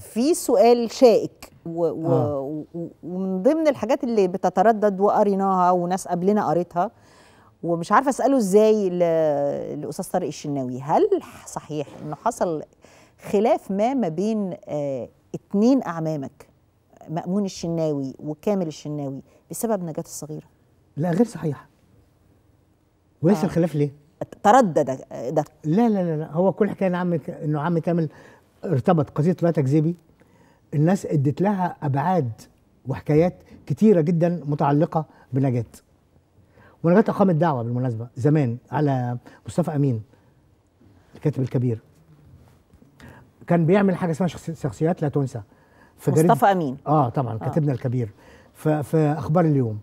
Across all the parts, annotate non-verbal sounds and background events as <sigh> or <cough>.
في سؤال شائك و و آه. ومن ضمن الحاجات اللي بتتردد وقريناها وناس قبلنا قريتها ومش عارفه اساله ازاي للاستاذ طارق الشناوي هل صحيح انه حصل خلاف ما ما بين آه اتنين اعمامك مأمون الشناوي وكامل الشناوي بسبب نجاة الصغيرة لا غير صحيح ويحصل آه. خلاف ليه؟ تردد ده لا لا لا هو كل حكايه ان عم انه عم كامل ارتبط قضيه طلعت اكذبي الناس ادت لها ابعاد وحكايات كتيره جدا متعلقه بنجاه ونجاه اقامت دعوه بالمناسبه زمان على مصطفى امين الكاتب الكبير كان بيعمل حاجه اسمها شخصيات لا تنسى مصطفى امين اه طبعا آه. كاتبنا الكبير في اخبار اليوم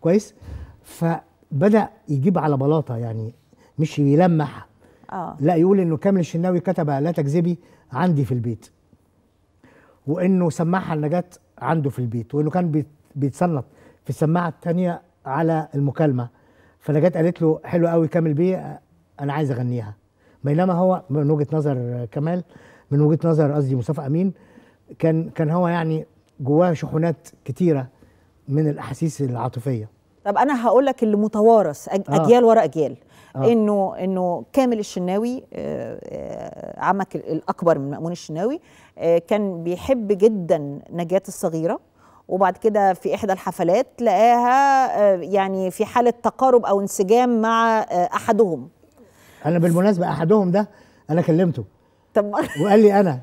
كويس فبدا يجيب على بلاطه يعني مش يلمح آه. لا يقول انه كامل الشناوي كتب لا تكذبي عندي في البيت وانه سماعها النجاة عنده في البيت وانه كان بيتسنط في السماعه الثانيه على المكالمه فنجاة قالت له حلو قوي كامل بيه انا عايز اغنيها بينما هو من وجهه نظر كمال من وجهه نظر قصدي مصطفى امين كان كان هو يعني جواه شحنات كتيره من الاحاسيس العاطفيه طب انا هقول لك اللي متوارث آه. اجيال آه. ورا اجيال آه. انه انه كامل الشناوي آه، آه، عمك الاكبر من مأمون الشناوي كان بيحب جدا نجاة الصغيره وبعد كده في احدى الحفلات لقاها يعني في حاله تقارب او انسجام مع احدهم انا بالمناسبه احدهم ده انا كلمته طب <laughs> وقال لي انا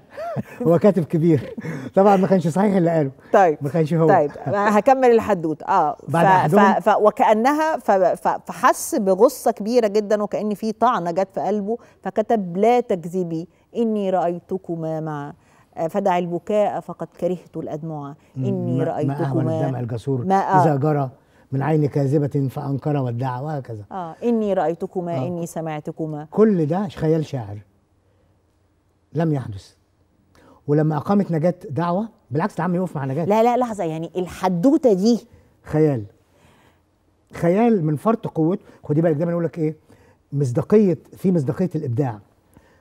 هو كاتب كبير طبعا ما كانش صحيح اللي قاله طيب ما كانش هو طيب هكمل الحدوته اه <laughs> بعد ف... ف... ف... وكانها ف... ف... فحس بغصه كبيره جدا وكان في طعنه جت في قلبه فكتب لا تكذبي اني رايتكما معا فدع البكاء فقد كرهت الأدمعة إني رأيتكما ما أهون الدمع الجسور ما آه إذا جرى من عين كاذبة فأنكر وادعى وهكذا آه إني رأيتكما آه إني سمعتكما كل ده خيال شاعر لم يحدث ولما اقامت نجاه دعوه بالعكس العم يقف مع نجاه لا لا لحظه يعني الحدوته دي خيال خيال من فرط قوته خدي بالك دايما يقول لك ايه مصداقيه في مصداقيه الابداع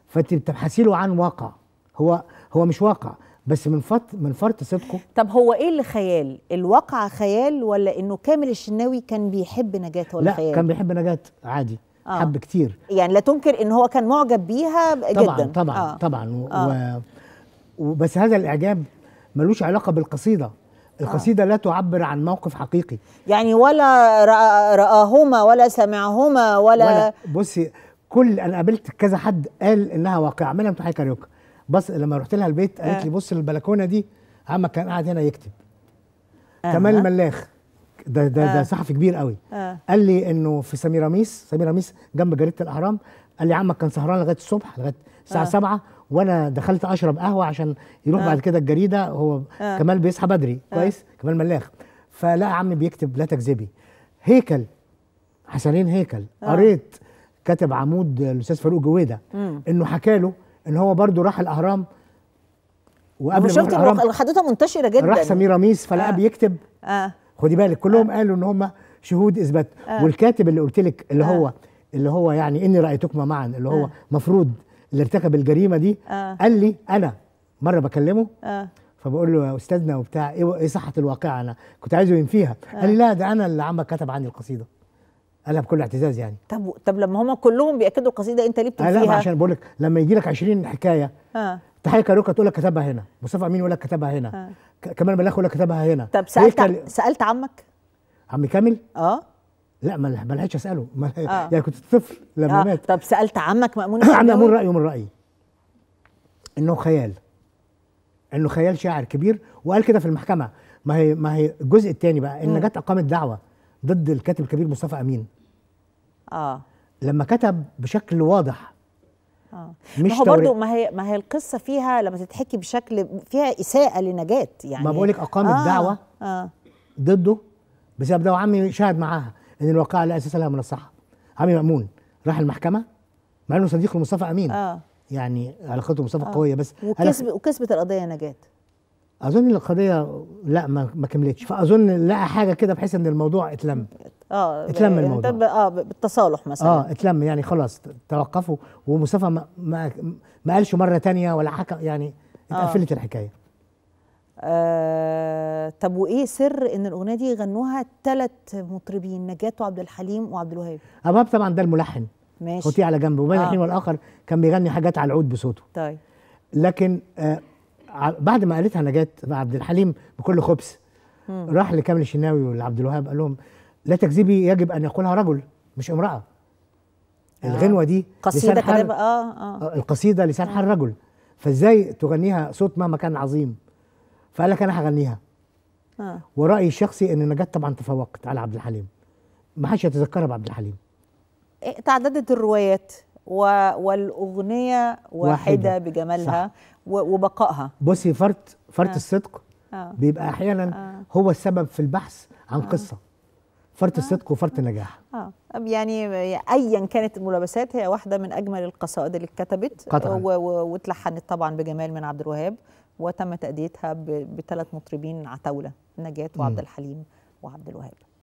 فانت بتبحثي له عن واقع هو هو مش واقع بس من فرط من فرط صدقه طب هو ايه اللي خيال؟ الواقع خيال ولا انه كامل الشناوي كان بيحب نجاه ولا لا خيال؟ لا كان بيحب نجاه عادي آه. حب كتير يعني لا تنكر ان هو كان معجب بيها جدا طبعا آه. طبعا آه. و... وبس هذا الاعجاب ملوش علاقه بالقصيده القصيدة آه. لا تعبر عن موقف حقيقي يعني ولا رآهما ولا سمعهما ولا, ولا بصي كل أنا قابلت كذا حد قال إنها واقعة منها بتوع كاريوكا بس لما رحت لها البيت قالت آه. لي بص البلكونة دي عمك كان قاعد هنا يكتب آه. كمال الملاخ ده ده آه. ده صحفي كبير قوي آه. قال لي انه في سمير رميس سمير رميس جنب جريده الاهرام قال لي عمك كان سهران لغايه الصبح لغايه الساعه 7 آه. وانا دخلت اشرب قهوه عشان يروح آه. بعد كده الجريده هو آه. كمال بيصحى بدري آه. كويس كمال ملاخ فلقى عمي بيكتب لا تكذبي هيكل حسنين هيكل آه. قريت كاتب عمود الاستاذ فاروق جويده انه حكى له ان هو برضه راح الاهرام وقبل ما شفت حضرتك منتشره جدا راح سمير رميس فلقى آه. بيكتب آه. خدي بالك كلهم آه. قالوا ان هم شهود اثبات آه. والكاتب اللي قلت لك اللي آه. هو اللي هو يعني اني رايتكما معا اللي هو آه. مفروض اللي ارتكب الجريمه دي آه. قال لي انا مره بكلمه آه. فبقول له يا استاذنا وبتاع ايه, إيه صحه الواقعه انا كنت عايزه ينفيها آه. قال لي لا ده انا اللي عمك كتب عني القصيده قالها بكل اعتزاز يعني طب طب لما هم كلهم بياكدوا القصيده انت ليه بتنفيها؟ آه، لا عشان بقول لك لما يجي لك 20 حكايه آه. تحية كاروكا تقول لك كتبها هنا مصطفى امين يقول لك كتبها هنا آه. كمال بلاخ يقول لك كتبها هنا طب إيه سالت كال... سالت عمك عمي كامل اه لا ما لحقتش اساله ما آه. يعني كنت طفل لما آه. مات طب سالت عمك مامون <clears throat> عمي مامون رايه من رايي انه خيال انه خيال شاعر كبير وقال كده في المحكمه ما هي ما هي الجزء الثاني بقى ان جت اقامت دعوه ضد الكاتب الكبير مصطفى امين اه لما كتب بشكل واضح آه. مش ما هو برضه ما هي ما هي القصه فيها لما تتحكي بشكل فيها اساءه لنجاه يعني ما بقول لك اقامت آه. دعوه آه. ضده بسبب ده وعمي شاهد معاها ان الواقعه لا اساس لها من الصحه عمي مامون راح المحكمه مع انه صديق لمصطفى امين آه. يعني علاقته بمصطفى آه. قويه بس وكسب وكسبت القضيه نجاه اظن القضيه لا ما, ما كملتش فاظن لقى حاجه كده بحيث ان الموضوع اتلم اه اتلم يعني الموضوع اه بالتصالح مثلا اه اتلم يعني خلاص توقفوا ومصطفى ما, ما, ما قالش مره تانية ولا حكى يعني اتقفلت آه. الحكايه آه طب وايه سر ان الاغنيه دي غنوها ثلاث مطربين نجاة وعبد الحليم وعبد الوهاب اباب طبعا ده الملحن ماشي خطيه على جنب وبين آه. الحين والاخر كان بيغني حاجات على العود بصوته طيب لكن آه بعد ما قالتها نجاة مع عبد الحليم بكل خبث راح لكامل الشناوي ولعبد الوهاب قال لهم لا تكذبي يجب ان يقولها رجل مش امراه آه. الغنوه دي قصيده كده آه،, اه اه القصيده لسان حال رجل فازاي تغنيها صوت مهما كان عظيم فقال لك انا هغنيها آه. ورايي الشخصي ان نجاة طبعا تفوقت على عبد الحليم ما حدش يتذكرها بعبد الحليم إيه، تعددت الروايات و... والاغنيه واحده, واحدة. بجمالها و... وبقائها بصي فرط فرط آه. الصدق آه. بيبقى احيانا آه. هو السبب في البحث عن آه. قصه فرط آه. الصدق وفرط النجاح اه يعني ايا كانت الملابسات هي واحده من اجمل القصائد اللي اتكتبت واتلحنت طبعا بجمال من عبد الوهاب وتم تاديتها بثلاث مطربين عتاوله نجاة وعبد الحليم وعبد الوهاب